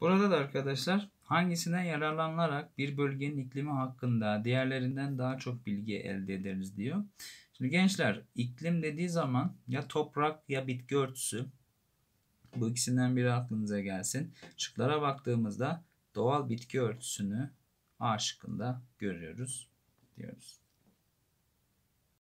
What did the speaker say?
Burada da arkadaşlar hangisine yararlanarak bir bölgenin iklimi hakkında diğerlerinden daha çok bilgi elde ederiz diyor. Şimdi gençler iklim dediği zaman ya toprak ya bitki örtüsü bu ikisinden biri aklınıza gelsin. Çıklara baktığımızda doğal bitki örtüsünü A şıkkında görüyoruz diyoruz.